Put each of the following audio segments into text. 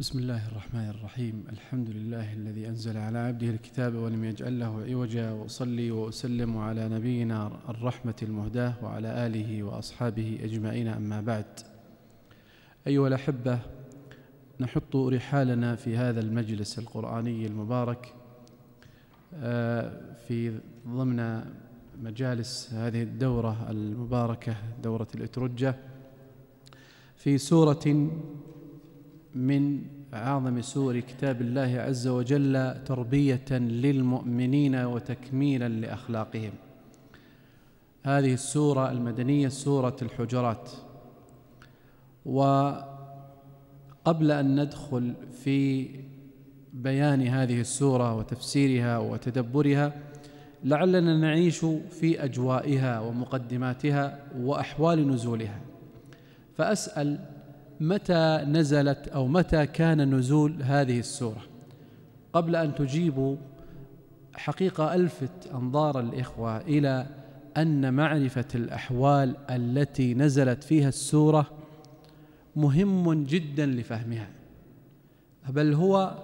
بسم الله الرحمن الرحيم الحمد لله الذي أنزل على عبده الكتاب ولم يجعل له عوجا وأصلي وأسلم على نبينا الرحمة المهداة وعلى آله وأصحابه أجمعين أما بعد أيها الأحبة نحط رحالنا في هذا المجلس القرآني المبارك آه، في ضمن مجالس هذه الدورة المباركة دورة الإترجة في سورة من أعظم سور كتاب الله عز وجل تربية للمؤمنين وتكميلا لأخلاقهم هذه السورة المدنية سورة الحجرات وقبل أن ندخل في بيان هذه السورة وتفسيرها وتدبرها لعلنا نعيش في أجوائها ومقدماتها وأحوال نزولها فأسأل متى نزلت أو متى كان نزول هذه السورة قبل أن تجيبوا حقيقة ألفت أنظار الإخوة إلى أن معرفة الأحوال التي نزلت فيها السورة مهم جدا لفهمها بل هو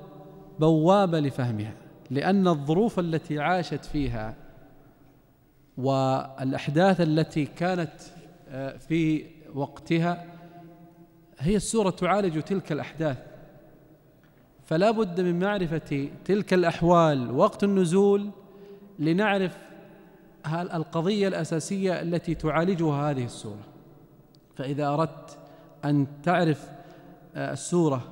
بوابة لفهمها لأن الظروف التي عاشت فيها والأحداث التي كانت آه، في وقتها هي السورة تعالج تلك الأحداث فلا بد من معرفة تلك الأحوال وقت النزول لنعرف القضية الأساسية التي تعالجها هذه السورة فإذا أردت أن تعرف آه، السورة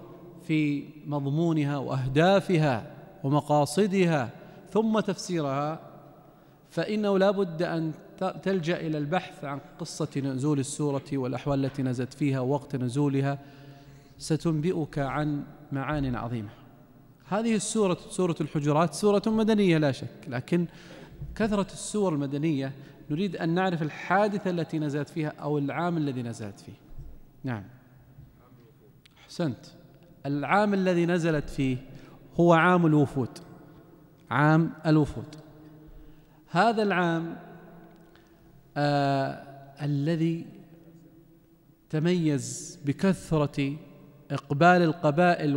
في مضمونها وأهدافها ومقاصدها ثم تفسيرها فإنه لا بد أن تلجأ إلى البحث عن قصة نزول السورة والأحوال التي نزلت فيها ووقت نزولها ستنبئك عن معان عظيمة هذه السورة سورة الحجرات سورة مدنية لا شك لكن كثرة السور المدنية نريد أن نعرف الحادثة التي نزلت فيها أو العام الذي نزلت فيه نعم أحسنت العام الذي نزلت فيه هو عام الوفود عام الوفود هذا العام آه الذي تميز بكثرة إقبال القبائل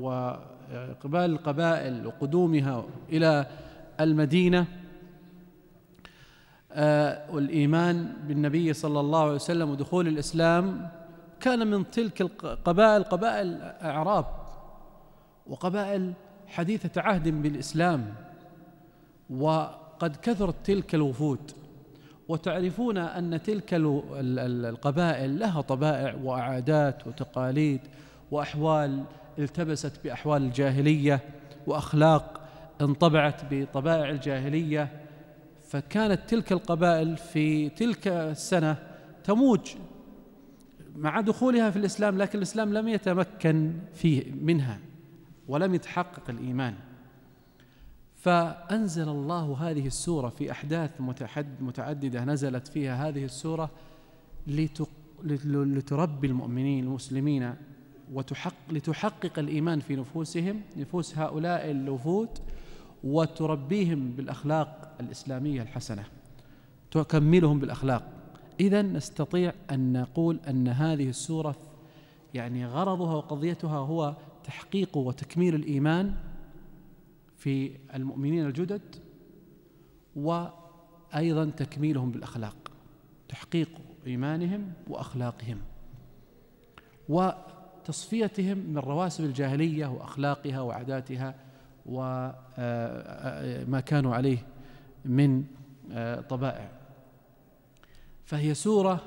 وإقبال القبائل وقدومها إلى المدينة آه والإيمان بالنبي صلى الله عليه وسلم ودخول الإسلام كان من تلك القبائل قبائل أعراب وقبائل حديثة عهد بالإسلام وقد كثرت تلك الوفود وتعرفون أن تلك القبائل لها طبائع وعادات وتقاليد وأحوال التبست بأحوال الجاهلية وأخلاق انطبعت بطبائع الجاهلية فكانت تلك القبائل في تلك السنة تموج مع دخولها في الإسلام لكن الإسلام لم يتمكن فيه منها ولم يتحقق الإيمان فأنزل الله هذه السورة في أحداث متعددة نزلت فيها هذه السورة لتربي المؤمنين المسلمين وتحق لتحقق الإيمان في نفوسهم نفوس هؤلاء الوفود وتربيهم بالأخلاق الإسلامية الحسنة تكملهم بالأخلاق إذا نستطيع أن نقول أن هذه السورة يعني غرضها وقضيتها هو تحقيق وتكميل الإيمان في المؤمنين الجدد وأيضا تكميلهم بالأخلاق تحقيق إيمانهم وأخلاقهم وتصفيتهم من رواسب الجاهلية وأخلاقها وعاداتها وما آه، آه، كانوا عليه من آه، طبائع فهي سورة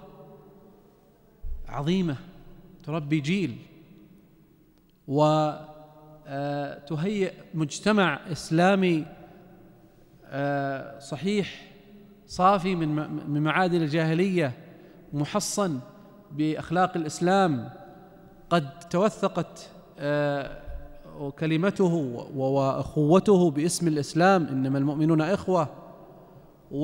عظيمة تربي جيل و آه، تهيئ مجتمع اسلامي آه، صحيح صافي من من معادن الجاهليه محصن باخلاق الاسلام قد توثقت آه، كلمته واخوته باسم الاسلام انما المؤمنون اخوه و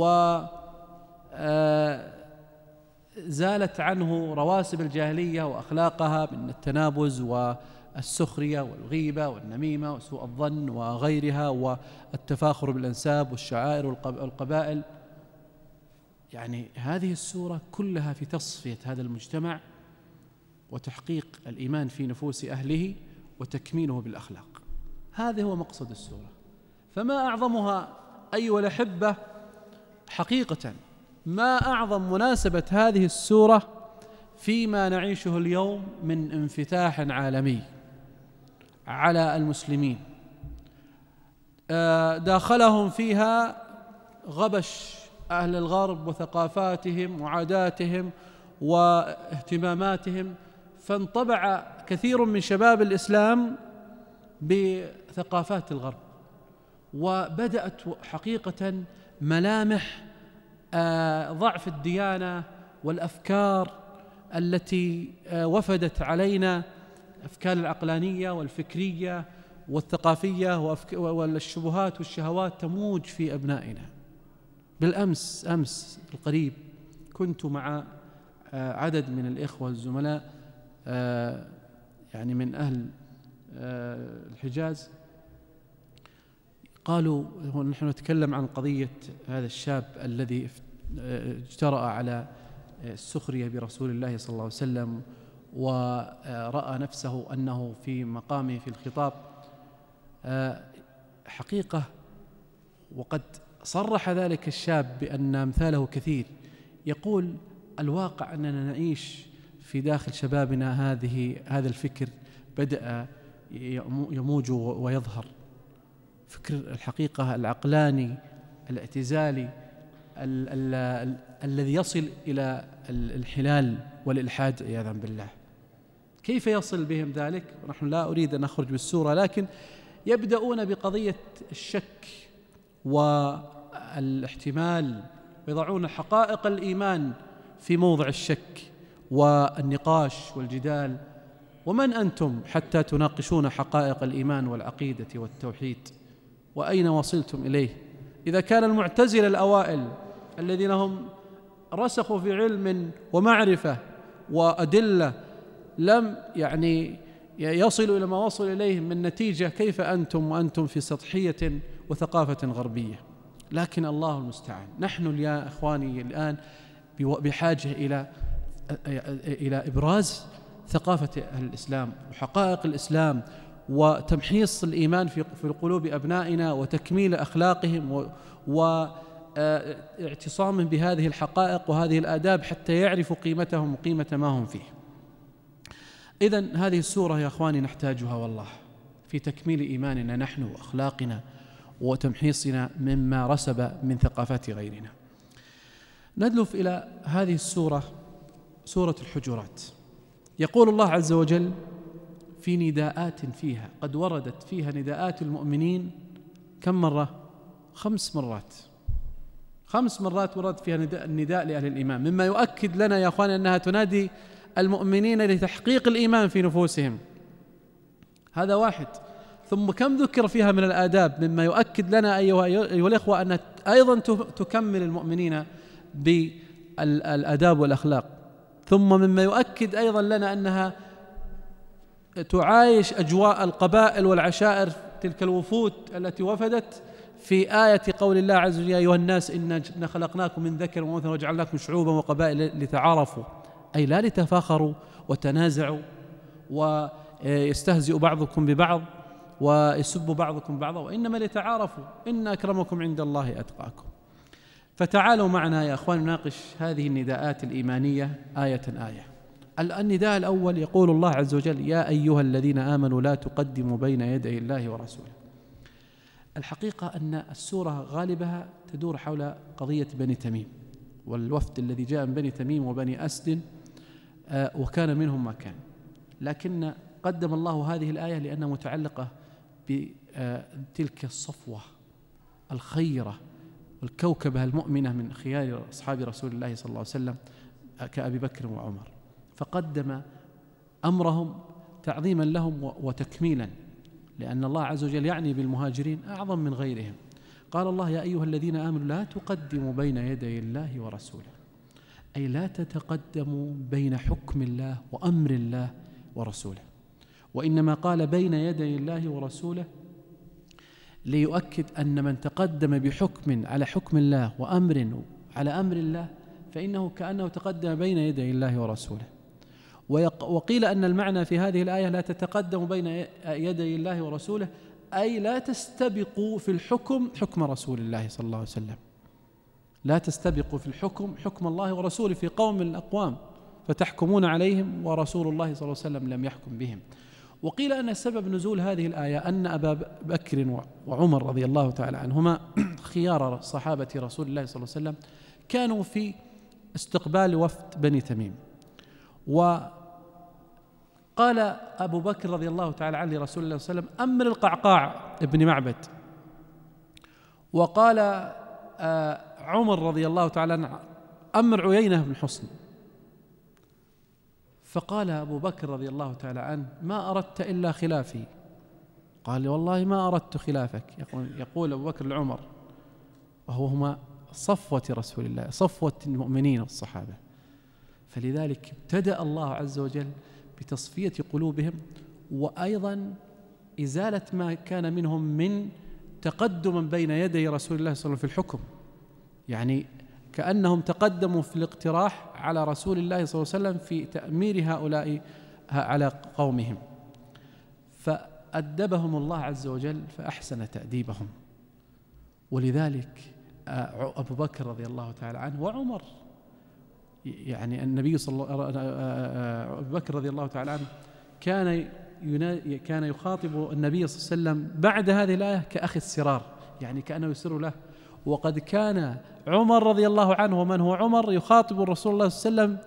زالت عنه رواسب الجاهليه واخلاقها من التنابز و السخرية والغيبة والنميمة وسوء الظن وغيرها والتفاخر بالأنساب والشعائر والقبائل يعني هذه السورة كلها في تصفية هذا المجتمع وتحقيق الإيمان في نفوس أهله وتكميله بالأخلاق هذا هو مقصد السورة فما أعظمها أيها الأحبة حقيقة ما أعظم مناسبة هذه السورة فيما نعيشه اليوم من انفتاح عالمي على المسلمين آه، داخلهم فيها غبش أهل الغرب وثقافاتهم وعاداتهم واهتماماتهم فانطبع كثير من شباب الإسلام بثقافات الغرب وبدأت حقيقة ملامح آه، ضعف الديانة والأفكار التي آه، وفدت علينا الافكار العقلانيه والفكريه والثقافيه والشبهات والشهوات تموج في ابنائنا بالامس امس القريب كنت مع آه، عدد من الاخوه الزملاء آه، يعني من اهل آه، الحجاز قالوا نحن نتكلم عن قضيه هذا الشاب الذي اجترأ على السخريه برسول الله صلى الله عليه وسلم ورأى نفسه أنه في مقامه في الخطاب آه، حقيقة وقد صرح ذلك الشاب بأن أمثاله كثير يقول الواقع أننا نعيش في داخل شبابنا هذه هذا الفكر بدأ يموج ويظهر فكر الحقيقة العقلاني الاعتزالي الذي يصل إلى الانحلال والإلحاد عياذا بالله كيف يصل بهم ذلك ونحن لا أريد أن أخرج بالسورة لكن يبدأون بقضية الشك والاحتمال ويضعون حقائق الإيمان في موضع الشك والنقاش والجدال ومن أنتم حتى تناقشون حقائق الإيمان والعقيدة والتوحيد وأين وصلتم إليه إذا كان المعتزلة الأوائل الذين هم رسخوا في علم ومعرفة وأدلة لم يعني يصلوا إلى ما وصلوا إليه من نتيجة كيف أنتم وأنتم في سطحية وثقافة غربية لكن الله المستعان نحن يا إخواني الآن بحاجة إلى إلى إبراز ثقافة الإسلام وحقائق الإسلام وتمحيص الإيمان في في قلوب أبنائنا وتكميل أخلاقهم واعتصامهم بهذه الحقائق وهذه الآداب حتى يعرفوا قيمتهم وقيمة ما هم فيه إذا هذه السورة يا إخواني نحتاجها والله في تكميل إيماننا نحن وأخلاقنا وتمحيصنا مما رسب من ثقافات غيرنا ندلف إلى هذه السورة سورة الحجرات يقول الله عز وجل في نداءات فيها قد وردت فيها نداءات المؤمنين كم مرة؟ خمس مرات خمس مرات ورد فيها النداء لأهل الإيمان مما يؤكد لنا يا أخواني أنها تنادي المؤمنين لتحقيق الايمان في نفوسهم هذا واحد ثم كم ذكر فيها من الاداب مما يؤكد لنا ايها الاخوه ان ايضا تكمل المؤمنين بالاداب والاخلاق ثم مما يؤكد ايضا لنا انها تعايش اجواء القبائل والعشائر تلك الوفود التي وفدت في آية قول الله عز وجل يا أيها الناس إنا خلقناكم من ذكر وأنثى وجعلناكم شعوبا وقبائل لتعارفوا أي لا لتفاخروا وتنازعوا ويستهزئ بعضكم ببعض ويسب بعضكم بعضا وإنما لتعارفوا إن أكرمكم عند الله أتقاكم فتعالوا معنا يا أخوان نناقش هذه النداءات الإيمانية آية آية النداء الأول يقول الله عز وجل يا أيها الذين آمنوا لا تقدموا بين يدي الله ورسوله الحقيقة أن السورة غالبها تدور حول قضية بني تميم والوفد الذي جاء من بني تميم وبني أسد آه، وكان منهم ما كان لكن قدم الله هذه الآية لأنها متعلقة بتلك آه، الصفوة الخيرة والكوكبة المؤمنة من خيار أصحاب رسول الله صلى الله عليه وسلم آه، كأبي بكر وعمر فقدم أمرهم تعظيما لهم وتكميلا لأن الله عز وجل يعني بالمهاجرين أعظم من غيرهم قال الله يا أيها الذين آمنوا لا تقدموا بين يدي الله ورسوله أي لا تتقدموا بين حكم الله وأمر الله ورسوله وإنما قال بين يدي الله ورسوله ليؤكد أن من تقدم بحكم على حكم الله وأمر على أمر الله فإنه كأنه تقدم بين يدي الله ورسوله وقيل أن المعنى في هذه الآية لا تتقدم بين يدي الله ورسوله أي لا تستبقوا في الحكم حكم رسول الله صلى الله عليه وسلم لا تستبقوا في الحكم حكم الله ورسوله في قوم من الأقوام فتحكمون عليهم ورسول الله صلى الله عليه وسلم لم يحكم بهم وقيل أن سبب نزول هذه الآية أن أبا بكر وعمر رضي الله تعالى عنهما خيار صحابة رسول الله صلى الله عليه وسلم كانوا في استقبال وفد بني تميم وقال أبو بكر رضي الله تعالى عنه لرسول الله صلى الله عليه وسلم أمر القعقاع ابن معبد وقال آه عمر رضي الله تعالى عنه أمر عيينة بن حصن فقال أبو بكر رضي الله تعالى عنه ما أردت إلا خلافي قال والله ما أردت خلافك يقول, يقول أبو بكر لعمر وهما صفوة رسول الله صفوة المؤمنين والصحابة فلذلك ابتدأ الله عز وجل بتصفية قلوبهم وأيضا إزالة ما كان منهم من تقدما بين يدي رسول الله صلى الله عليه وسلم في الحكم يعني كأنهم تقدموا في الاقتراح على رسول الله صلى الله عليه وسلم في تأمير هؤلاء على قومهم فأدبهم الله عز وجل فأحسن تأديبهم ولذلك آه، أبو بكر رضي الله تعالى عنه وعمر يعني النبي صلى الله آه، آه، أبو بكر رضي الله تعالى عنه كان كان يخاطب النبي صلى الله عليه وسلم بعد هذه الآية كأخي السرار يعني كأنه يسر له وقد كان عمر رضي الله عنه ومن هو عمر يخاطب الرسول صلى الله عليه وسلم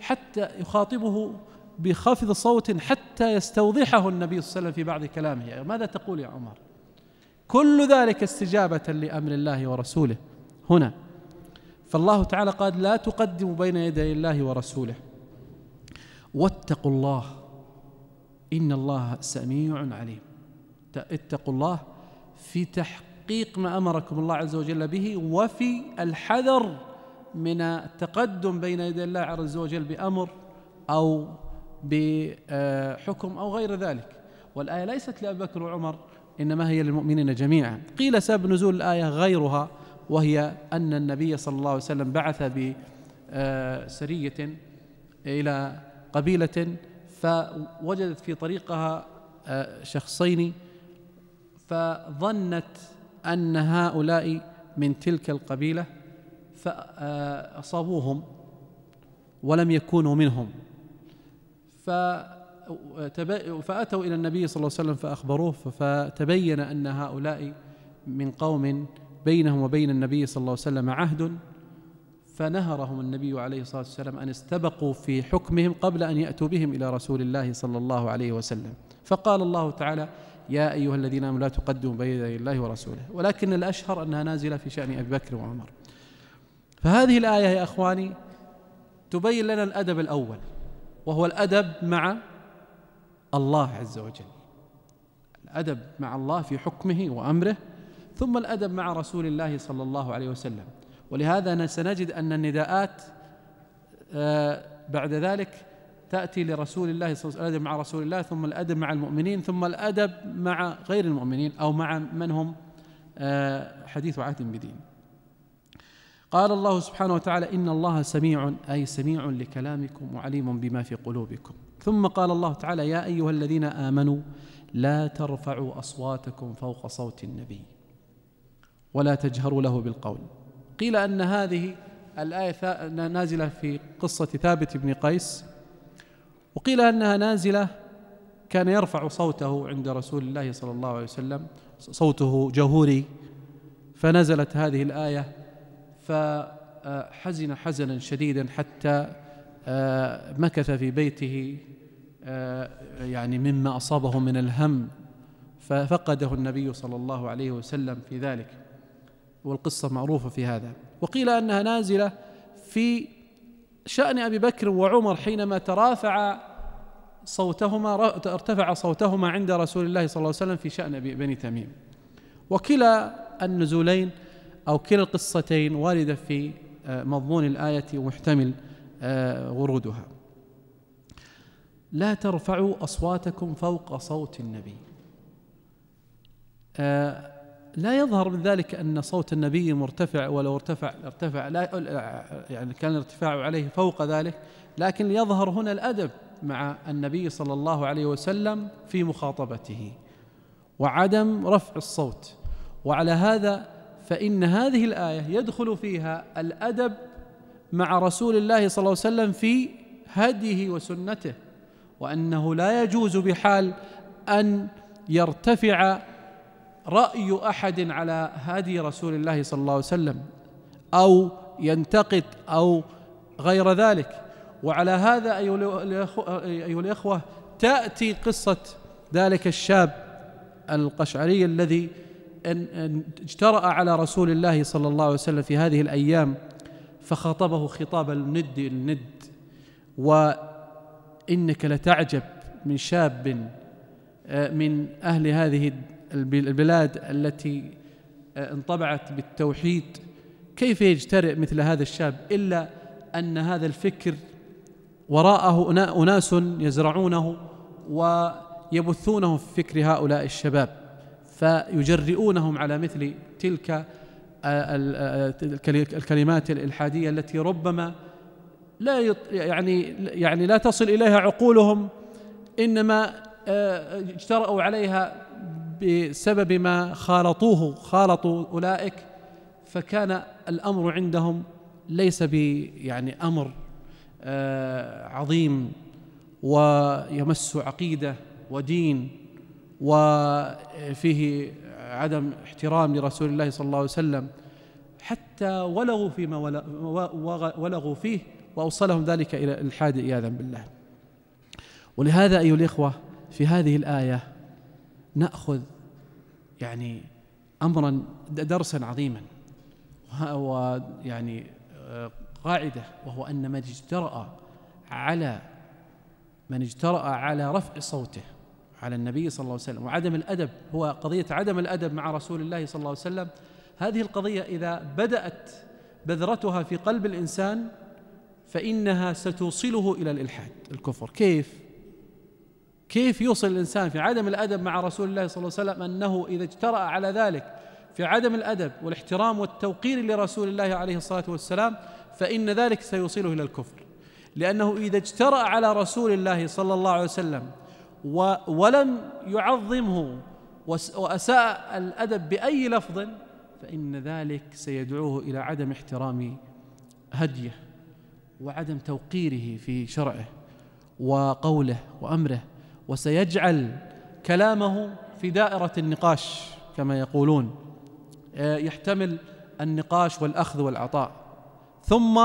حتى يخاطبه بخفض صوت حتى يستوضحه النبي صلى الله عليه وسلم في بعض كلامه يعني ماذا تقول يا عمر كل ذلك استجابة لأمر الله ورسوله هنا فالله تعالى قال لا تقدموا بين يدي الله ورسوله واتقوا الله إن الله سميع عليم اتقوا الله في تحقيق تحقيق ما امركم الله عز وجل به وفي الحذر من التقدم بين يدي الله عز وجل بامر او بحكم او غير ذلك والايه ليست لابي بكر وعمر انما هي للمؤمنين جميعا قيل سبب نزول الايه غيرها وهي ان النبي صلى الله عليه وسلم بعث بسريه آه، الى قبيله فوجدت في طريقها آه، شخصين فظنت أن هؤلاء من تلك القبيلة فأصابوهم آه، ولم يكونوا منهم فأتوا إلى النبي صلى الله عليه وسلم فأخبروه فتبين أن هؤلاء من قوم بينهم وبين النبي صلى الله عليه وسلم عهد فنهرهم النبي عليه الصلاه والسلام ان استبقوا في حكمهم قبل ان ياتوا بهم الى رسول الله صلى الله عليه وسلم فقال الله تعالى يا أيها الذين آمنوا لا تقدموا بين يدي الله ورسوله ولكن الأشهر أنها نازلة في شأن أبي بكر وعمر فهذه الآية يا أخواني تبين لنا الأدب الأول وهو الأدب مع الله عز وجل الأدب مع الله في حكمه وأمره ثم الأدب مع رسول الله صلى الله عليه وسلم ولهذا سنجد أن النداءات آه، بعد ذلك تأتي لرسول الله صلى الله عليه وسلم الأدب مع رسول الله ثم الأدب مع المؤمنين ثم الأدب مع غير المؤمنين أو مع من هم آه، حديث عهد بدين قال الله سبحانه وتعالى إن الله سميع أي سميع لكلامكم وعليم بما في قلوبكم ثم قال الله تعالى يا أيها الذين آمنوا لا ترفعوا أصواتكم فوق صوت النبي ولا تجهروا له بالقول قيل أن هذه الآية نازلة في قصة ثابت بن قيس وقيل أنها نازلة كان يرفع صوته عند رسول الله صلى الله عليه وسلم صوته جهوري فنزلت هذه الآية فحزن حزنا شديدا حتى آه، مكث في بيته آه، يعني مما أصابه من الهم ففقده النبي صلى الله عليه وسلم في ذلك والقصة معروفة في هذا وقيل أنها نازلة في شأن أبي بكر وعمر حينما ترافع صوتهما ارتفع صوتهما عند رسول الله صلى الله عليه وسلم في شأن بني تميم وكلا النزولين أو كلا القصتين واردة في آه، مضمون الآية ومحتمل آه، ورودها لا ترفعوا أصواتكم فوق صوت النبي آه، لا يظهر من ذلك أن صوت النبي مرتفع ولو ارتفع ارتفع لا يعني كان الارتفاع عليه فوق ذلك لكن يظهر هنا الأدب مع النبي صلى الله عليه وسلم في مخاطبته وعدم رفع الصوت وعلى هذا فإن هذه الآية يدخل فيها الأدب مع رسول الله صلى الله عليه وسلم في هديه وسنته وأنه لا يجوز بحال أن يرتفع راي احد على هادي رسول الله صلى الله عليه وسلم او ينتقد او غير ذلك وعلى هذا ايها الاخوه تاتي قصه ذلك الشاب القشعري الذي اجترأ على رسول الله صلى الله عليه وسلم في هذه الايام فخاطبه خطاب الند الند وانك لتعجب من شاب آه، من اهل هذه البلاد التي آه، انطبعت بالتوحيد كيف يجترئ مثل هذا الشاب إلا أن هذا الفكر وراءه أناس يزرعونه ويبثونه في فكر هؤلاء الشباب فيجرئونهم على مثل تلك آه، آه، الكلمات الإلحادية التي ربما لا يعني يعني لا تصل إليها عقولهم إنما اجترأوا عليها بسبب ما خالطوه خالطوا أولئك فكان الأمر عندهم ليس يعني أمر آه، عظيم ويمس عقيدة ودين وفيه عدم احترام لرسول الله صلى الله عليه وسلم حتى ولغوا فيما ولغوا فيه وأوصلهم ذلك إلى الحاد عياذا بالله ولهذا أيها الإخوة في هذه الآية ناخذ يعني امرا درسا عظيما ويعني آه، قاعده وهو ان من اجترأ على من اجترأ على رفع صوته على النبي صلى الله عليه وسلم وعدم الادب هو قضيه عدم الادب مع رسول الله صلى الله عليه وسلم هذه القضيه اذا بدات بذرتها في قلب الانسان فانها ستوصله الى الالحاد الكفر كيف كيف يوصل الإنسان في عدم الأدب مع رسول الله صلى الله عليه وسلم أنه إذا اجترأ على ذلك في عدم الأدب والاحترام والتوقير لرسول الله عليه الصلاة والسلام فإن ذلك سيوصله إلى الكفر لأنه إذا اجترأ على رسول الله صلى الله عليه وسلم ولم يعظمه وأساء الأدب بأي لفظ فإن ذلك سيدعوه إلى عدم احترام هديه وعدم توقيره في شرعه وقوله وأمره وسيجعل كلامه في دائرة النقاش كما يقولون آه، يحتمل النقاش والأخذ والعطاء ثم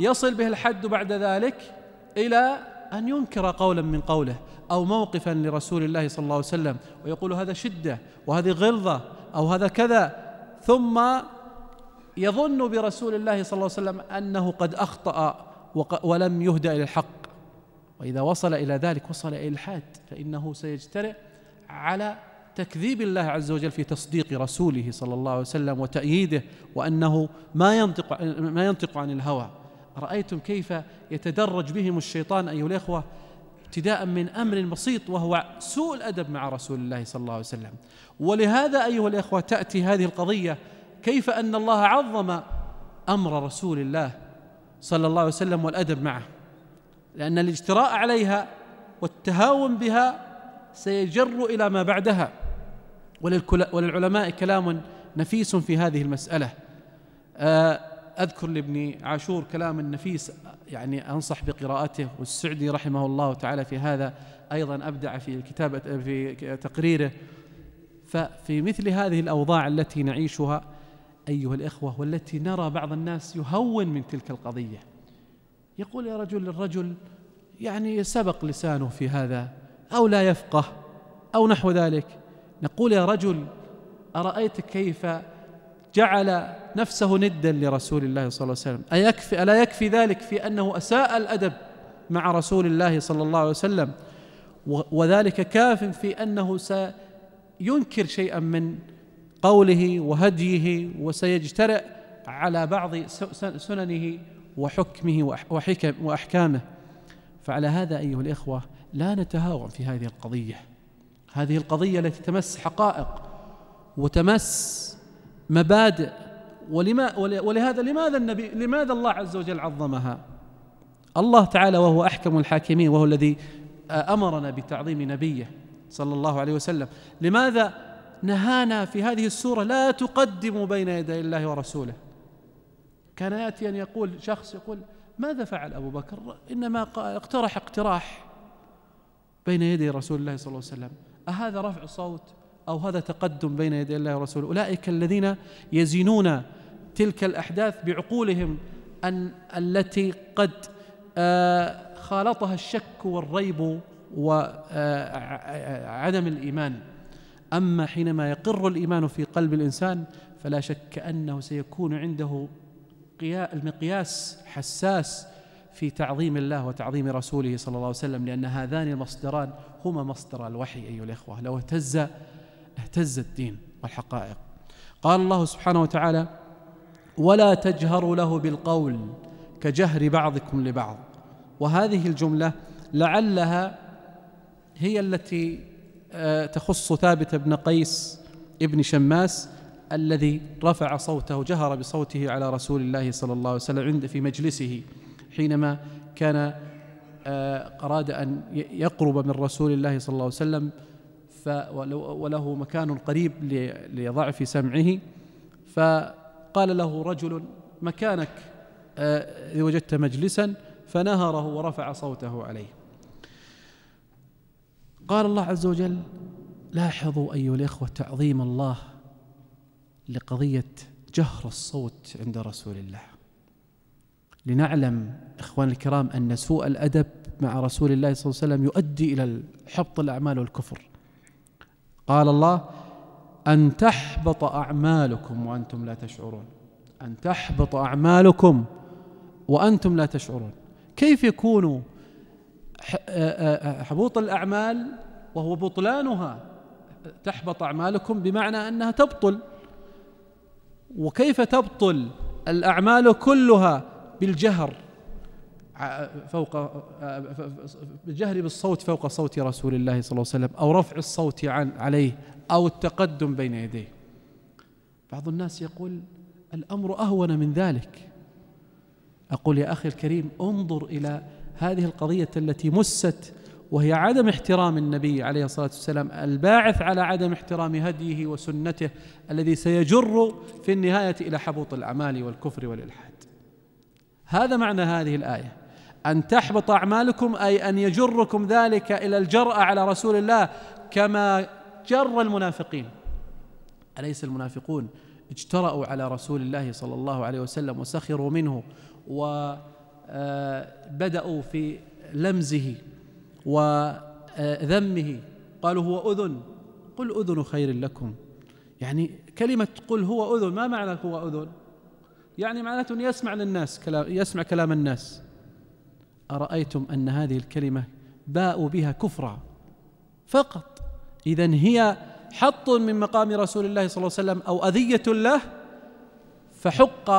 يصل به الحد بعد ذلك إلى أن ينكر قولا من قوله أو موقفا لرسول الله صلى الله عليه وسلم ويقول هذا شدة وهذه غلظة أو هذا كذا ثم يظن برسول الله صلى الله عليه وسلم أنه قد أخطأ ولم يهدى إلى الحق وإذا وصل إلى ذلك وصل إلى الحاد فإنه سيجترئ على تكذيب الله عز وجل في تصديق رسوله صلى الله عليه وسلم وتأييده وأنه ما ينطق ما ينطق عن الهوى أرأيتم كيف يتدرج بهم الشيطان أيها الإخوة ابتداء من امر بسيط وهو سوء الادب مع رسول الله صلى الله عليه وسلم ولهذا ايها الاخوه تاتي هذه القضيه كيف ان الله عظم امر رسول الله صلى الله عليه وسلم والادب معه لأن الاجتراء عليها والتهاون بها سيجر إلى ما بعدها وللعلماء كلام نفيس في هذه المسألة آه، أذكر لابن عاشور كلام نفيس يعني أنصح بقراءته والسعدي رحمه الله تعالى في هذا أيضا أبدع في الكتابة في تقريره ففي مثل هذه الأوضاع التي نعيشها أيها الإخوة والتي نرى بعض الناس يهون من تلك القضية يقول يا رجل الرجل يعني سبق لسانه في هذا أو لا يفقه أو نحو ذلك نقول يا رجل أرأيت كيف جعل نفسه ندا لرسول الله صلى الله عليه وسلم أيكفي ألا يكفي ذلك في أنه أساء الأدب مع رسول الله صلى الله عليه وسلم وذلك كاف في أنه سينكر شيئا من قوله وهديه وسيجترئ على بعض سننه وحكمه وحكم وأحكامه فعلى هذا أيها الإخوة لا نتهاون في هذه القضية هذه القضية التي تمس حقائق وتمس مبادئ ولما ولهذا لماذا النبي لماذا الله عز وجل عظمها؟ الله تعالى وهو احكم الحاكمين وهو الذي امرنا بتعظيم نبيه صلى الله عليه وسلم، لماذا نهانا في هذه السوره لا تقدموا بين يدي الله ورسوله؟ كان ياتي ان يقول شخص يقول ماذا فعل ابو بكر؟ انما اقترح اقتراح بين يدي رسول الله صلى الله عليه وسلم اهذا رفع صوت او هذا تقدم بين يدي الله ورسوله اولئك الذين يزنون تلك الاحداث بعقولهم ان التي قد آه، خالطها الشك والريب وعدم آه، الايمان اما حينما يقر الايمان في قلب الانسان فلا شك انه سيكون عنده المقياس حساس في تعظيم الله وتعظيم رسوله صلى الله عليه وسلم لأن هذان المصدران هما مصدر الوحي أيها الإخوة لو اهتز اهتز الدين والحقائق قال الله سبحانه وتعالى ولا تجهروا له بالقول كجهر بعضكم لبعض وهذه الجملة لعلها هي التي آه، تخص ثابت بن قيس ابن شماس الذي رفع صوته جهر بصوته على رسول الله صلى الله عليه وسلم عند في مجلسه حينما كان آه، أراد أن يقرب من رسول الله صلى الله عليه وسلم وله مكان قريب لضعف سمعه فقال له رجل مكانك آه، إذ وجدت مجلسا فنهره ورفع صوته عليه قال الله عز وجل لاحظوا أيها الإخوة تعظيم الله لقضية جهر الصوت عند رسول الله لنعلم إخوان الكرام أن سوء الأدب مع رسول الله صلى الله عليه وسلم يؤدي إلى حبط الأعمال والكفر قال الله أن تحبط أعمالكم وأنتم لا تشعرون أن تحبط أعمالكم وأنتم لا تشعرون كيف يكون حبوط الأعمال وهو بطلانها تحبط أعمالكم بمعنى أنها تبطل وكيف تبطل الأعمال كلها بالجهر فوق بالجهر بالصوت فوق صوت رسول الله صلى الله عليه وسلم أو رفع الصوت عن عليه أو التقدم بين يديه بعض الناس يقول الأمر أهون من ذلك أقول يا أخي الكريم انظر إلى هذه القضية التي مست وهي عدم احترام النبي عليه الصلاه والسلام الباعث على عدم احترام هديه وسنته الذي سيجر في النهايه الى حبوط الاعمال والكفر والالحاد. هذا معنى هذه الايه ان تحبط اعمالكم اي ان يجركم ذلك الى الجراه على رسول الله كما جر المنافقين. اليس المنافقون اجترأوا على رسول الله صلى الله عليه وسلم وسخروا منه وبدأوا آه، في لمزه وذمه قالوا هو أذن قل أذن خير لكم يعني كلمة قل هو أذن ما معنى هو أذن يعني معناته يسمع للناس كلام يسمع كلام الناس أرأيتم أن هذه الكلمة باءوا بها كفرا فقط إذا هي حط من مقام رسول الله صلى الله عليه وسلم أو أذية له فحق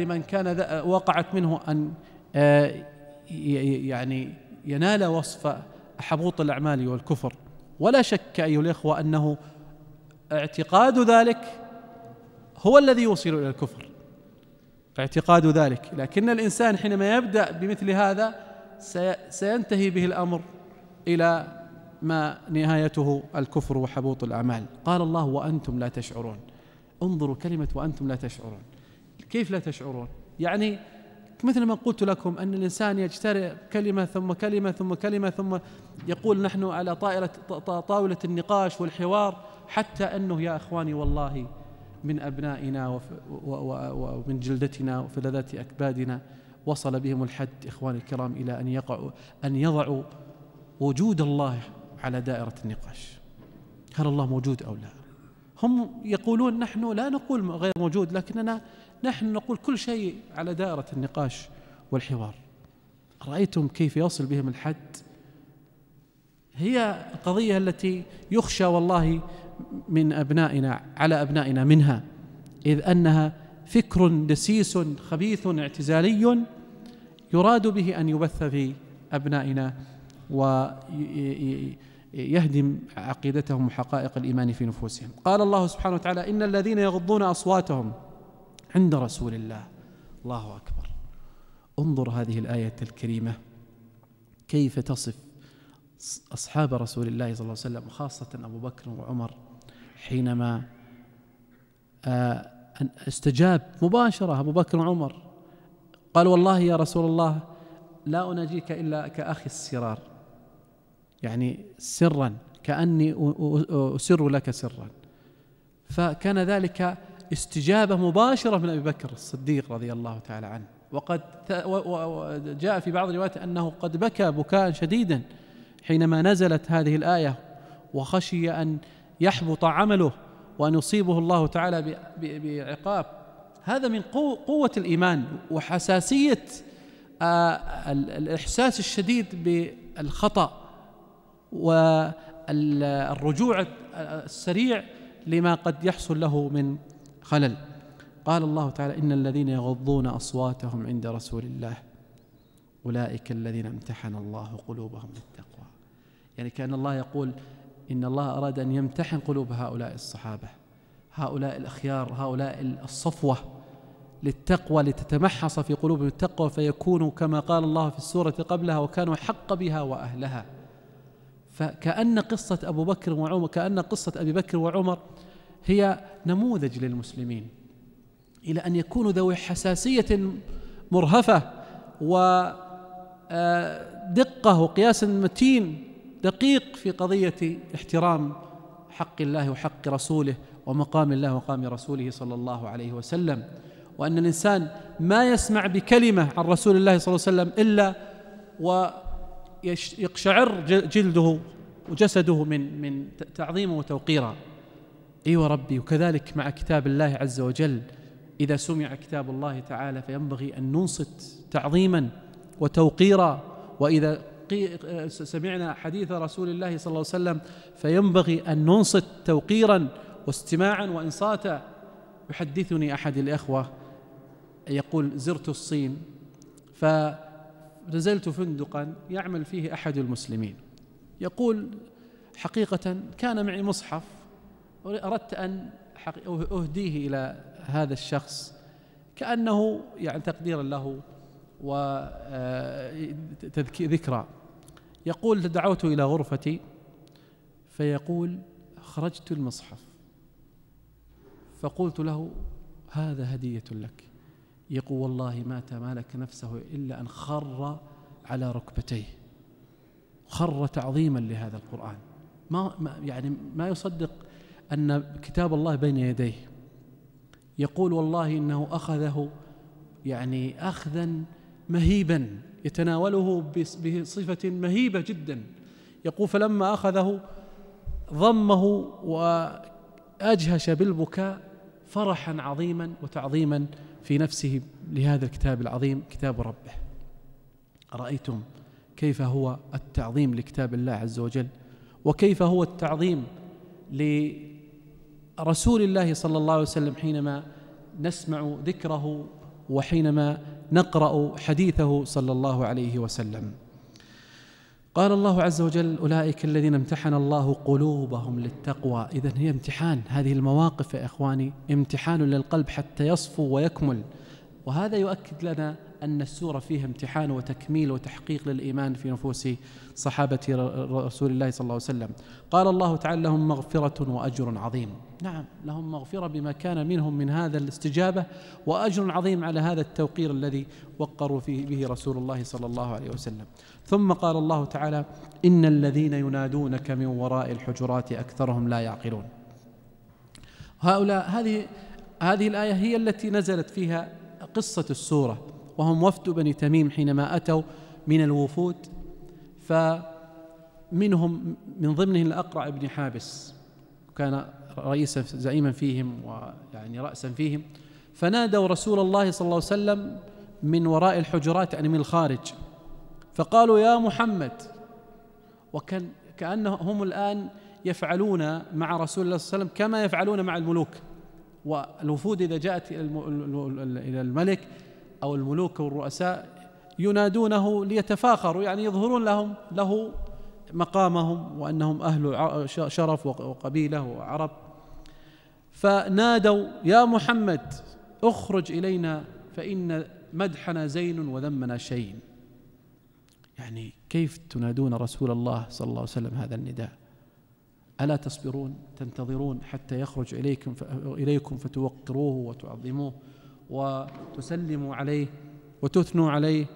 لمن كان وقعت منه أن آه، يعني ينال وصف حبوط الأعمال والكفر ولا شك أيها الإخوة أنه اعتقاد ذلك هو الذي يوصل إلى الكفر اعتقاد ذلك لكن الإنسان حينما يبدأ بمثل هذا سينتهي به الأمر إلى ما نهايته الكفر وحبوط الأعمال قال الله وأنتم لا تشعرون انظروا كلمة وأنتم لا تشعرون كيف لا تشعرون يعني مثل ما قلت لكم أن الإنسان يجترئ كلمة ثم كلمة ثم كلمة ثم يقول نحن على طائرة طاولة النقاش والحوار حتى أنه يا إخواني والله من أبنائنا ومن جلدتنا وفلذات أكبادنا وصل بهم الحد إخواني الكرام إلى أن يقعوا أن يضعوا وجود الله على دائرة النقاش هل الله موجود أو لا هم يقولون نحن لا نقول غير موجود لكننا نحن نقول كل شيء على دائرة النقاش والحوار رأيتم كيف يصل بهم الحد هي القضية التي يخشى والله من أبنائنا على أبنائنا منها إذ أنها فكر دسيس خبيث اعتزالي يراد به أن يبث في أبنائنا ويهدم عقيدتهم وحقائق الإيمان في نفوسهم قال الله سبحانه وتعالى إن الذين يغضون أصواتهم عند رسول الله الله أكبر انظر هذه الآية الكريمة كيف تصف أصحاب رسول الله صلى الله عليه وسلم وخاصة أبو بكر وعمر حينما آه، استجاب مباشرة أبو بكر وعمر قال والله يا رسول الله لا أناجيك إلا كأخي السرار يعني سرا كأني أسر لك سرا فكان ذلك استجابة مباشرة من أبي بكر الصديق رضي الله تعالى عنه وقد جاء في بعض الروايات أنه قد بكى بكاء شديدا حينما نزلت هذه الآية وخشي أن يحبط عمله وأن يصيبه الله تعالى بعقاب هذا من قوة الإيمان وحساسية آه، الإحساس الشديد بالخطأ والرجوع السريع لما قد يحصل له من خلل قال الله تعالى إن الذين يغضون أصواتهم عند رسول الله أولئك الذين امتحن الله قلوبهم للتقوى يعني كأن الله يقول إن الله أراد أن يمتحن قلوب هؤلاء الصحابة هؤلاء الأخيار هؤلاء الصفوة للتقوى لتتمحص في قلوبهم التقوى فيكونوا كما قال الله في السورة قبلها وكانوا حق بها وأهلها فكأن قصة أبو بكر وعمر كأن قصة أبي بكر وعمر هي نموذج للمسلمين إلى أن يكونوا ذوي حساسية مرهفة ودقة آه، وقياس متين دقيق في قضية احترام حق الله وحق رسوله ومقام الله ومقام رسوله صلى الله عليه وسلم وأن الإنسان ما يسمع بكلمة عن رسول الله صلى الله عليه وسلم إلا ويقشعر جلده وجسده من من تعظيمه وتوقيره ايوه ربي وكذلك مع كتاب الله عز وجل اذا سمع كتاب الله تعالى فينبغي ان ننصت تعظيما وتوقيرا واذا سمعنا حديث رسول الله صلى الله عليه وسلم فينبغي ان ننصت توقيرا واستماعا وانصاتا يحدثني احد الاخوه يقول زرت الصين فنزلت فندقا يعمل فيه احد المسلمين يقول حقيقه كان معي مصحف أردت أن أه- أهديه إلى هذا الشخص كأنه يعني تقديرا له وذكرى آه، يقول دعوت إلى غرفتي فيقول خرجت المصحف فقلت له هذا هدية لك يقول والله ما تمالك نفسه إلا أن خر على ركبتيه خر تعظيما لهذا القرآن ما يعني ما يصدق أن كتاب الله بين يديه يقول والله إنه أخذه يعني أخذا مهيبا يتناوله بصفة مهيبة جدا يقول فلما أخذه ضمه وأجهش بالبكاء فرحا عظيما وتعظيما في نفسه لهذا الكتاب العظيم كتاب ربه أرأيتم كيف هو التعظيم لكتاب الله عز وجل وكيف هو التعظيم ل رسول الله صلى الله عليه وسلم حينما نسمع ذكره وحينما نقرا حديثه صلى الله عليه وسلم قال الله عز وجل اولئك الذين امتحن الله قلوبهم للتقوى اذا هي امتحان هذه المواقف يا اخواني امتحان للقلب حتى يصفو ويكمل وهذا يؤكد لنا أن السورة فيها امتحان وتكميل وتحقيق للإيمان في نفوس صحابة رسول الله صلى الله عليه وسلم قال الله تعالى لهم مغفرة وأجر عظيم نعم لهم مغفرة بما كان منهم من هذا الاستجابة وأجر عظيم على هذا التوقير الذي وقروا فيه به رسول الله صلى الله عليه وسلم ثم قال الله تعالى إن الذين ينادونك من وراء الحجرات أكثرهم لا يعقلون هؤلاء هذه هذه الآية هي التي نزلت فيها قصة السورة وهم وفد بني تميم حينما أتوا من الوفود فمنهم من ضمنه الأقرع بن حابس كان رئيسا زعيما فيهم ويعني رأسا فيهم فنادوا رسول الله صلى الله عليه وسلم من وراء الحجرات يعني من الخارج فقالوا يا محمد وكان كأنهم الآن يفعلون مع رسول الله صلى الله عليه وسلم كما يفعلون مع الملوك والوفود إذا جاءت إلى الملك أو الملوك والرؤساء ينادونه ليتفاخروا يعني يظهرون لهم له مقامهم وأنهم أهل شرف وقبيلة وعرب فنادوا يا محمد اخرج إلينا فإن مدحنا زين وذمنا شين يعني كيف تنادون رسول الله صلى الله عليه وسلم هذا النداء ألا تصبرون تنتظرون حتى يخرج إليكم إليكم فتوقروه وتعظموه وتسلم عليه وتثنوا عليه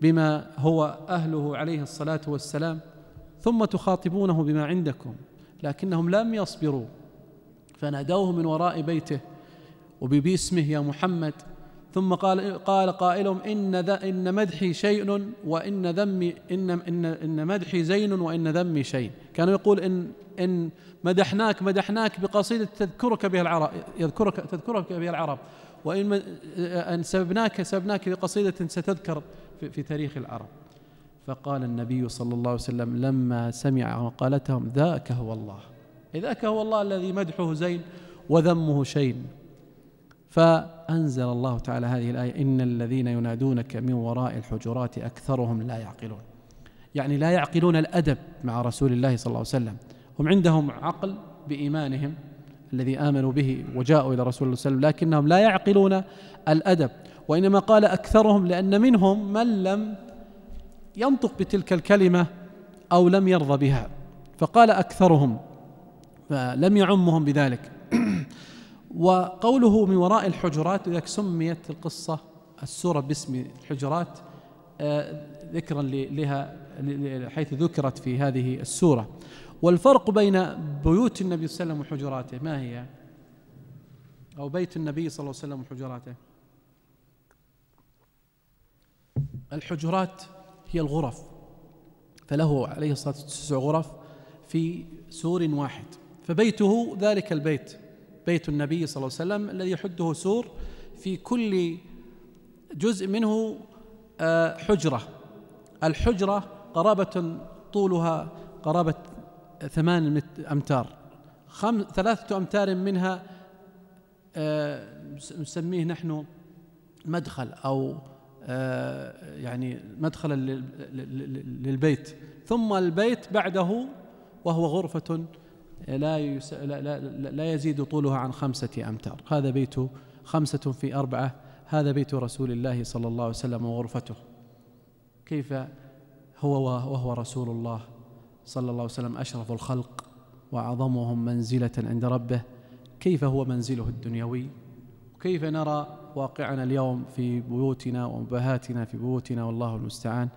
بما هو اهله عليه الصلاه والسلام ثم تخاطبونه بما عندكم لكنهم لم يصبروا فنادوه من وراء بيته وبباسمه يا محمد ثم قال قال قائلهم ان ان مدحي شيء وان ذمي ان ان ان مدحي زين وان ذمي شيء كانوا يقول ان ان مدحناك مدحناك بقصيده تذكرك بها العرب يذكرك تذكرك بها العرب وإن أن سببناك سببناك بقصيدة ستذكر في تاريخ العرب فقال النبي صلى الله عليه وسلم لما سمع مقالتهم ذاك هو الله إيه ذاك هو الله الذي مدحه زين وذمه شين فأنزل الله تعالى هذه الآية إن الذين ينادونك من وراء الحجرات أكثرهم لا يعقلون يعني لا يعقلون الأدب مع رسول الله صلى الله عليه وسلم هم عندهم عقل بإيمانهم الذي آمنوا به وجاءوا إلى رسول الله صلى الله عليه وسلم لكنهم لا يعقلون الأدب وإنما قال أكثرهم لأن منهم من لم ينطق بتلك الكلمة أو لم يرضى بها فقال أكثرهم فلم يعمهم بذلك وقوله من وراء الحجرات لذلك سميت القصة السورة باسم الحجرات آه، ذكرا لها حيث ذكرت في هذه السورة والفرق بين بيوت النبي صلى الله عليه وسلم وحجراته ما هي أو بيت النبي صلى الله عليه وسلم وحجراته الحجرات هي الغرف فله عليه الصلاة والسلام تسع غرف في سور واحد فبيته ذلك البيت بيت النبي صلى الله عليه وسلم الذي يحده سور في كل جزء منه آه، حجرة الحجرة قرابة طولها قرابة ثمان أمتار خم ثلاثة أمتار منها آه، نسميه نحن مدخل أو آه، يعني مدخلا للبيت ثم البيت بعده وهو غرفة آه، لا, يس... لا, لا, لا يزيد طولها عن خمسة أمتار هذا بيت خمسة في أربعة هذا بيت رسول الله صلى الله عليه وسلم وغرفته كيف هو وهو رسول الله صلى الله عليه وسلم أشرف الخلق وأعظمهم منزلة عند ربه كيف هو منزله الدنيوي وكيف نرى واقعنا اليوم في بيوتنا ومبهاتنا في بيوتنا والله المستعان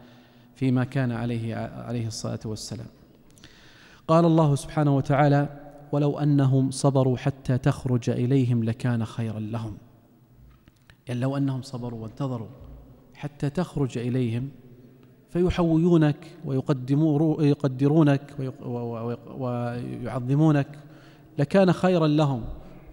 فيما كان عليه عليه الصلاة والسلام قال الله سبحانه وتعالى ولو أنهم صبروا حتى تخرج إليهم لكان خيرا لهم يعني لو أنهم صبروا وانتظروا حتى تخرج إليهم فيحويونك ويقدرونك ويعظمونك لكان خيرا لهم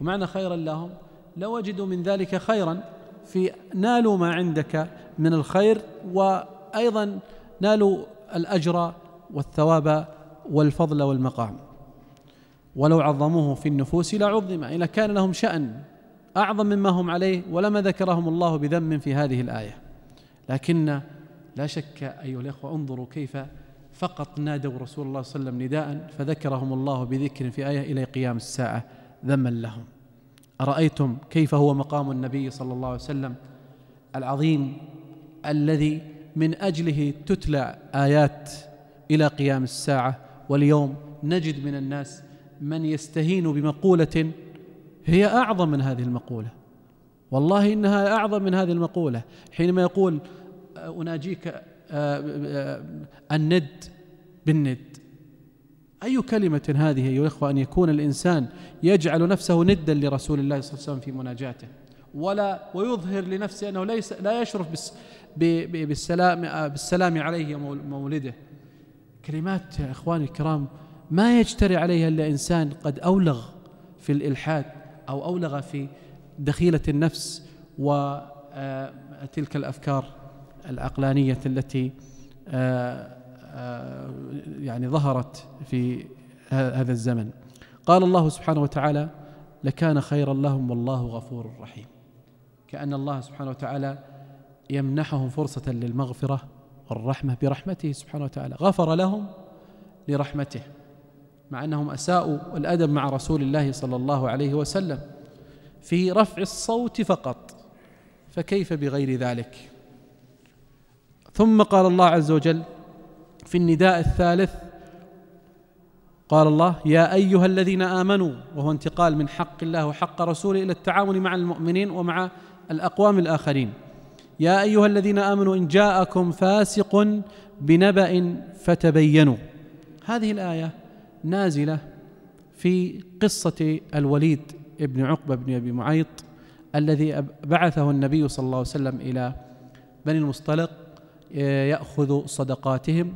ومعنى خيرا لهم لوجدوا من ذلك خيرا في نالوا ما عندك من الخير وايضا نالوا الاجر والثواب والفضل والمقام ولو عظموه في النفوس لعظم إلا كان لهم شأن أعظم مما هم عليه ولما ذكرهم الله بذم في هذه الآية لكن لا شك أيها الإخوة انظروا كيف فقط نادوا رسول الله صلى الله عليه وسلم نداء فذكرهم الله بذكر في آية إلى قيام الساعة ذما لهم أرأيتم كيف هو مقام النبي صلى الله عليه وسلم العظيم الذي من أجله تتلى آيات إلى قيام الساعة واليوم نجد من الناس من يستهين بمقولة هي أعظم من هذه المقولة والله إنها أعظم من هذه المقولة حينما يقول أناجيك آه، آه، الند بالند أي كلمة هذه أيها الأخوة أن يكون الإنسان يجعل نفسه ندا لرسول الله صلى الله عليه وسلم في مناجاته ولا ويظهر لنفسه أنه ليس لا يشرف بالسلام آه، بالسلام عليه مولده كلمات يا إخواني الكرام ما يجتري عليها إلا إنسان قد أولغ في الإلحاد أو أولغ في دخيلة النفس وتلك الأفكار العقلانية التي آه، آه، يعني ظهرت في هذا الزمن قال الله سبحانه وتعالى لكان خيرا لهم والله غفور رحيم كأن الله سبحانه وتعالى يمنحهم فرصة للمغفرة والرحمة برحمته سبحانه وتعالى غفر لهم لرحمته مع أنهم أساءوا الأدب مع رسول الله صلى الله عليه وسلم في رفع الصوت فقط فكيف بغير ذلك ثم قال الله عز وجل في النداء الثالث قال الله يا ايها الذين امنوا وهو انتقال من حق الله وحق رسوله الى التعاون مع المؤمنين ومع الاقوام الاخرين يا ايها الذين امنوا ان جاءكم فاسق بنبأ فتبينوا هذه الايه نازله في قصه الوليد ابن عقبه بن ابي معيط الذي بعثه النبي صلى الله عليه وسلم الى بني المصطلق يأخذ صدقاتهم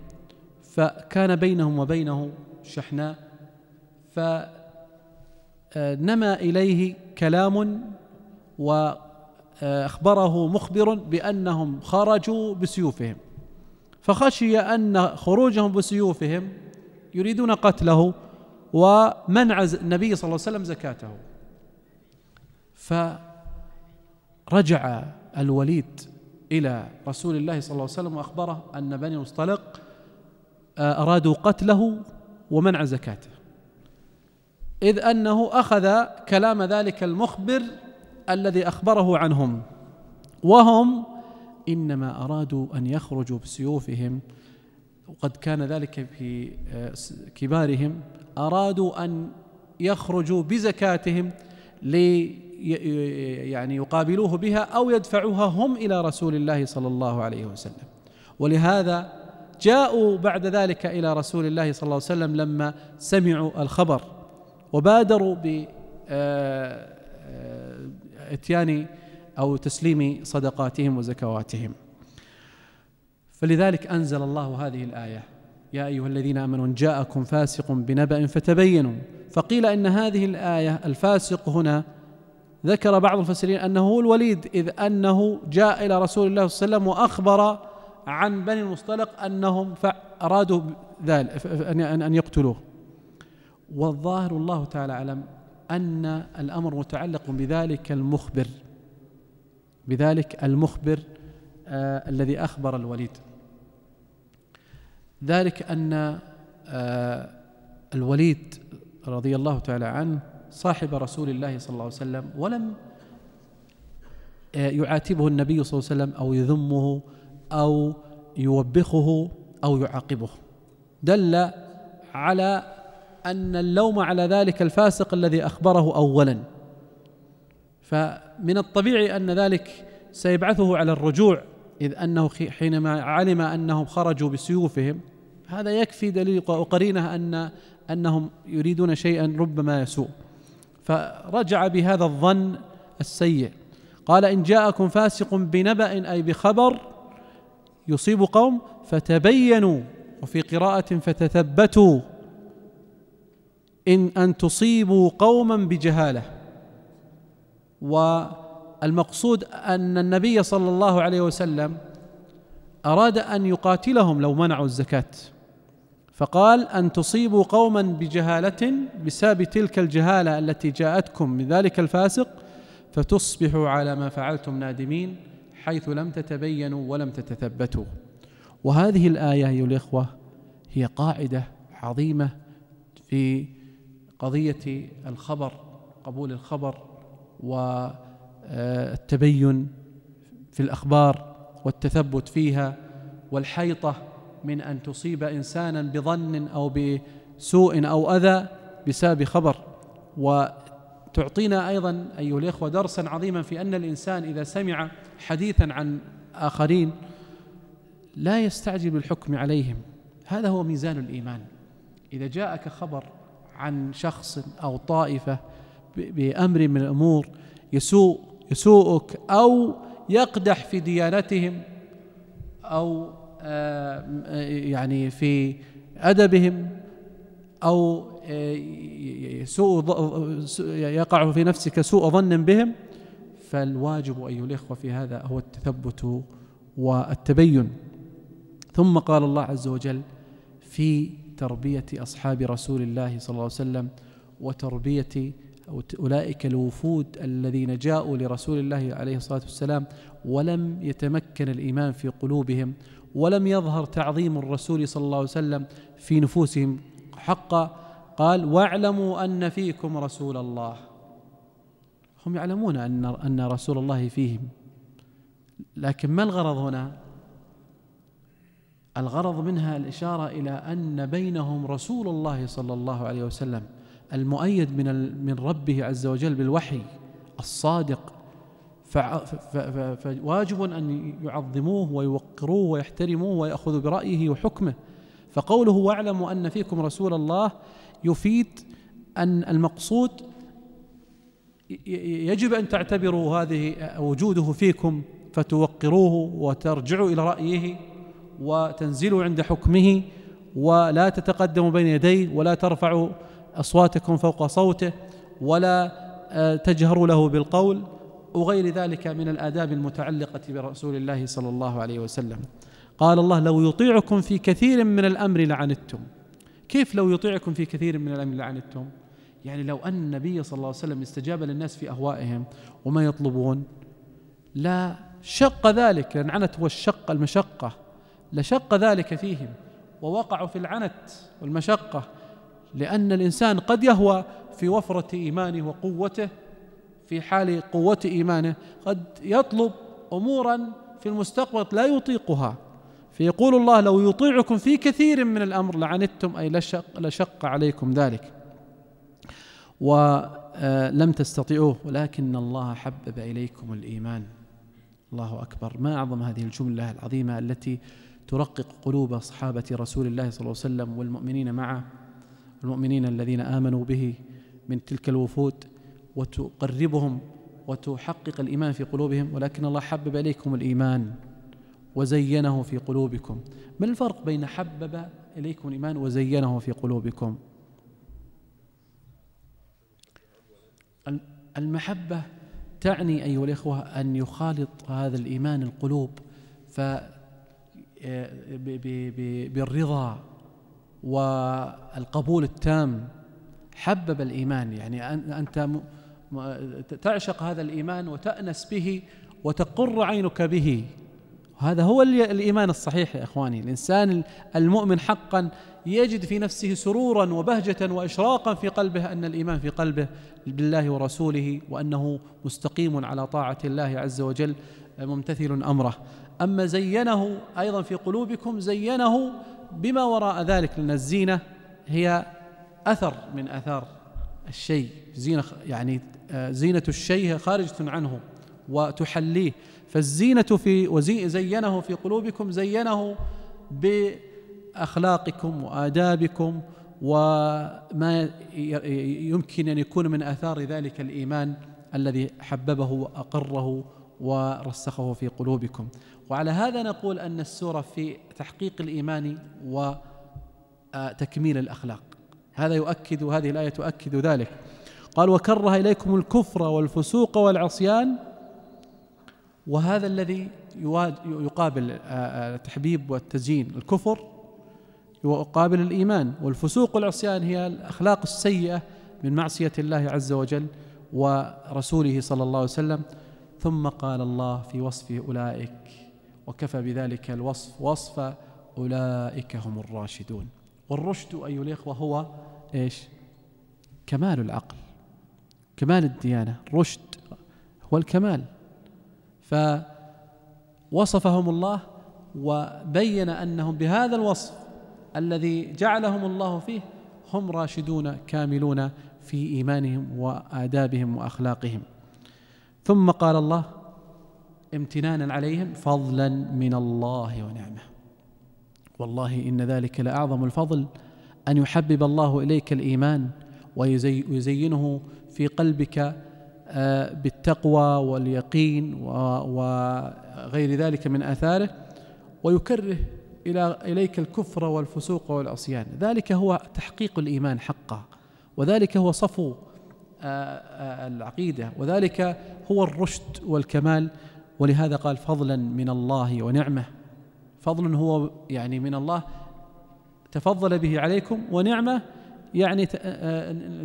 فكان بينهم وبينه شحناء فنما إليه كلام وأخبره مخبر بأنهم خرجوا بسيوفهم فخشي أن خروجهم بسيوفهم يريدون قتله ومنع النبي صلى الله عليه وسلم زكاته فرجع الوليد إلى رسول الله صلى الله عليه وسلم وأخبره أن بني مصطلق آه، أرادوا قتله ومنع زكاته إذ أنه أخذ كلام ذلك المخبر الذي أخبره عنهم وهم إنما أرادوا أن يخرجوا بسيوفهم وقد كان ذلك في آه، كبارهم أرادوا أن يخرجوا بزكاتهم لي يعني يقابلوه بها او يدفعوها هم الى رسول الله صلى الله عليه وسلم ولهذا جاءوا بعد ذلك الى رسول الله صلى الله عليه وسلم لما سمعوا الخبر وبادروا ب آه، آه، اتيان او تسليم صدقاتهم وزكواتهم فلذلك انزل الله هذه الايه يا ايها الذين امنوا ان جاءكم فاسق بنبأ فتبينوا فقيل ان هذه الايه الفاسق هنا ذكر بعض المفسرين أنه هو الوليد إذ أنه جاء إلى رسول الله صلى الله عليه وسلم وأخبر عن بني المصطلق أنهم أرادوا ذلك أن يقتلوه والظاهر الله تعالى أعلم أن الأمر متعلق بذلك المخبر بذلك المخبر آه الذي أخبر الوليد ذلك أن آه الوليد رضي الله تعالى عنه صاحب رسول الله صلى الله عليه وسلم ولم آه، يعاتبه النبي صلى الله عليه وسلم أو يذمه أو يوبخه أو يعاقبه دل على أن اللوم على ذلك الفاسق الذي أخبره أولا فمن الطبيعي أن ذلك سيبعثه على الرجوع إذ أنه حينما علم أنهم خرجوا بسيوفهم هذا يكفي دليل وقرينه أن أنهم يريدون شيئا ربما يسوء فرجع بهذا الظن السيء قال إن جاءكم فاسق بنبأ أي بخبر يصيب قوم فتبينوا وفي قراءة فتثبتوا إن أن تصيبوا قوما بجهالة والمقصود أن النبي صلى الله عليه وسلم أراد أن يقاتلهم لو منعوا الزكاة فقال أن تصيبوا قوما بجهالة بسبب تلك الجهالة التي جاءتكم من ذلك الفاسق فتصبحوا على ما فعلتم نادمين حيث لم تتبينوا ولم تتثبتوا وهذه الآية أيها الإخوة هي قاعدة عظيمة في قضية الخبر قبول الخبر والتبين في الأخبار والتثبت فيها والحيطة من أن تصيب إنسانا بظن أو بسوء أو أذى بسبب خبر وتعطينا أيضا أيها الإخوة درسا عظيما في أن الإنسان إذا سمع حديثا عن آخرين لا يستعجل بالحكم عليهم هذا هو ميزان الإيمان إذا جاءك خبر عن شخص أو طائفة بأمر من الأمور يسوء يسوءك أو يقدح في ديانتهم أو آه، آه، يعني في أدبهم أو آه، سوء يقع في نفسك سوء ظن بهم فالواجب أيها الإخوة في هذا هو التثبت والتبين ثم قال الله عز وجل في تربية أصحاب رسول الله صلى الله عليه وسلم وتربية أولئك الوفود الذين جاءوا لرسول الله عليه الصلاة والسلام ولم يتمكن الإيمان في قلوبهم ولم يظهر تعظيم الرسول صلى الله عليه وسلم في نفوسهم حقا قال واعلموا ان فيكم رسول الله هم يعلمون ان ان رسول الله فيهم لكن ما الغرض هنا الغرض منها الاشاره الى ان بينهم رسول الله صلى الله عليه وسلم المؤيد من من ربه عز وجل بالوحي الصادق فواجب أن يعظموه ويوقروه ويحترموه ويأخذوا برأيه وحكمه فقوله واعلموا أن فيكم رسول الله يفيد أن المقصود يجب أن تعتبروا هذه وجوده فيكم فتوقروه وترجعوا إلى رأيه وتنزلوا عند حكمه ولا تتقدموا بين يديه ولا ترفعوا أصواتكم فوق صوته ولا آه، تجهروا له بالقول وغير ذلك من الآداب المتعلقة برسول الله صلى الله عليه وسلم قال الله لو يطيعكم في كثير من الأمر لعنتم كيف لو يطيعكم في كثير من الأمر لعنتم يعني لو أن النبي صلى الله عليه وسلم استجاب للناس في أهوائهم وما يطلبون لا شق ذلك لأن عنت هو الشق المشقة لشق ذلك فيهم ووقعوا في العنت والمشقة لأن الإنسان قد يهوى في وفرة إيمانه وقوته في حال قوة إيمانه قد يطلب أمورا في المستقبل لا يطيقها فيقول الله لو يطيعكم في كثير من الأمر لعنتم أي لشق, لشق عليكم ذلك ولم آه، تستطيعوه ولكن الله حبب إليكم الإيمان الله أكبر ما أعظم هذه الجملة العظيمة التي ترقق قلوب صحابة رسول الله صلى الله عليه وسلم والمؤمنين معه المؤمنين الذين آمنوا به من تلك الوفود وتقربهم وتحقق الإيمان في قلوبهم ولكن الله حبب إليكم الإيمان وزينه في قلوبكم ما الفرق بين حبب إليكم الإيمان وزينه في قلوبكم المحبة تعني أيها الإخوة أن يخالط هذا الإيمان القلوب ف بالرضا والقبول التام حبب الإيمان يعني أنت تعشق هذا الإيمان وتأنس به وتقر عينك به هذا هو الإيمان الصحيح يا إخواني الإنسان المؤمن حقا يجد في نفسه سرورا وبهجة وإشراقا في قلبه أن الإيمان في قلبه بالله ورسوله وأنه مستقيم على طاعة الله عز وجل ممتثل أمره أما زينه أيضا في قلوبكم زينه بما وراء ذلك لأن الزينة هي أثر من أثار الشيء زينة يعني زينة الشيء خارجة عنه وتحليه فالزينة في وزينه في قلوبكم زينه بأخلاقكم وآدابكم وما يمكن أن يكون من آثار ذلك الإيمان الذي حببه وأقره ورسخه في قلوبكم وعلى هذا نقول أن السورة في تحقيق الإيمان وتكميل الأخلاق هذا يؤكد هذه الآية تؤكد ذلك قال وكره إليكم الكفر والفسوق والعصيان وهذا الذي يقابل التحبيب والتزيين الكفر يقابل الإيمان والفسوق والعصيان هي الأخلاق السيئة من معصية الله عز وجل ورسوله صلى الله عليه وسلم ثم قال الله في وصف أولئك وكفى بذلك الوصف وصف أولئك هم الراشدون والرشد أيها الإخوة هو إيش كمال العقل كمال الديانة الرشد هو الكمال فوصفهم الله وبين أنهم بهذا الوصف الذي جعلهم الله فيه هم راشدون كاملون في إيمانهم وآدابهم وأخلاقهم ثم قال الله امتنانا عليهم فضلا من الله ونعمه والله ان ذلك لاعظم الفضل ان يحبب الله اليك الايمان ويزينه في قلبك آه، بالتقوى واليقين وغير ذلك من آثاره ويكره إلى إليك الكفر والفسوق والعصيان ذلك هو تحقيق الإيمان حقا وذلك هو صفو آه، آه، العقيدة وذلك هو الرشد والكمال ولهذا قال فضلا من الله ونعمة فضل هو يعني من الله تفضل به عليكم ونعمة يعني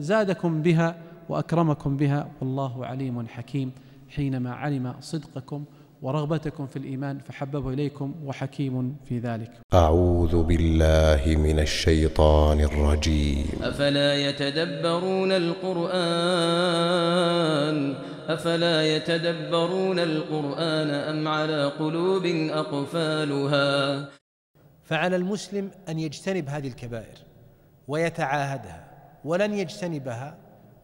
زادكم بها وأكرمكم بها والله عليم حكيم حينما علم صدقكم ورغبتكم في الإيمان فحببه إليكم وحكيم في ذلك أعوذ بالله من الشيطان الرجيم أفلا يتدبرون القرآن أفلا يتدبرون القرآن أم على قلوب أقفالها فعلى المسلم أن يجتنب هذه الكبائر ويتعاهدها ولن يجتنبها